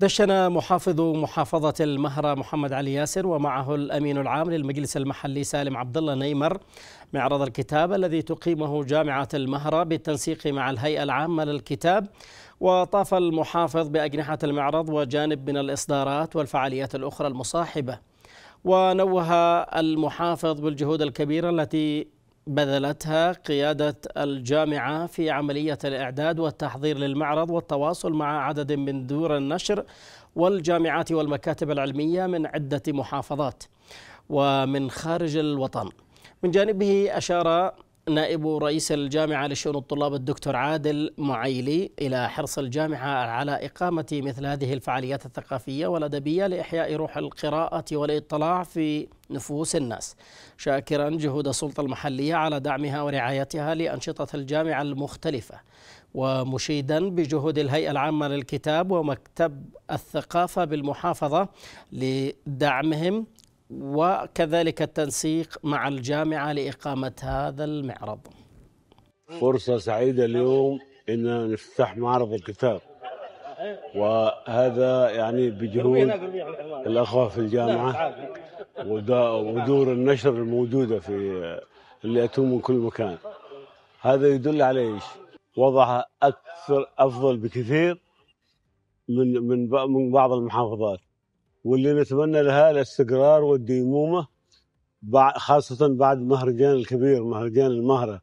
دشن محافظ محافظة المهرة محمد علي ياسر ومعه الأمين العام للمجلس المحلي سالم عبد الله نيمر معرض الكتاب الذي تقيمه جامعة المهرة بالتنسيق مع الهيئة العامة للكتاب وطاف المحافظ بأجنحة المعرض وجانب من الإصدارات والفعاليات الأخرى المصاحبة ونوه المحافظ بالجهود الكبيرة التي بذلتها قيادة الجامعة في عملية الإعداد والتحضير للمعرض والتواصل مع عدد من دور النشر والجامعات والمكاتب العلمية من عدة محافظات ومن خارج الوطن من جانبه أشار نائب رئيس الجامعة لشؤون الطلاب الدكتور عادل معيلي إلى حرص الجامعة على إقامة مثل هذه الفعاليات الثقافية والأدبية لإحياء روح القراءة والإطلاع في نفوس الناس شاكرا جهود السلطة المحلية على دعمها ورعايتها لأنشطة الجامعة المختلفة ومشيدا بجهود الهيئة العامة للكتاب ومكتب الثقافة بالمحافظة لدعمهم وكذلك التنسيق مع الجامعة لإقامة هذا المعرض فرصة سعيدة اليوم أن نفتح معرض الكتاب وهذا يعني بجهود الأخوة في الجامعة نعم، ودور النشر الموجودة في اللي أتوا من كل مكان هذا يدل على ايش؟ وضعها اكثر افضل بكثير من من من بعض المحافظات واللي نتمنى لها الاستقرار والديمومه خاصه بعد مهرجان الكبير مهرجان المهره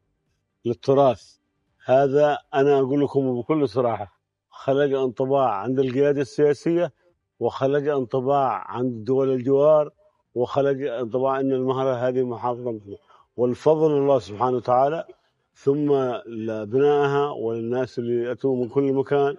للتراث هذا انا اقول لكم بكل صراحه خلق انطباع عند القيادة السياسية وخلق انطباع عند دول الجوار وخلق انطباع أن المهرة هذه محافظة والفضل الله سبحانه وتعالى ثم لبنائها وللناس اللي أتوا من كل مكان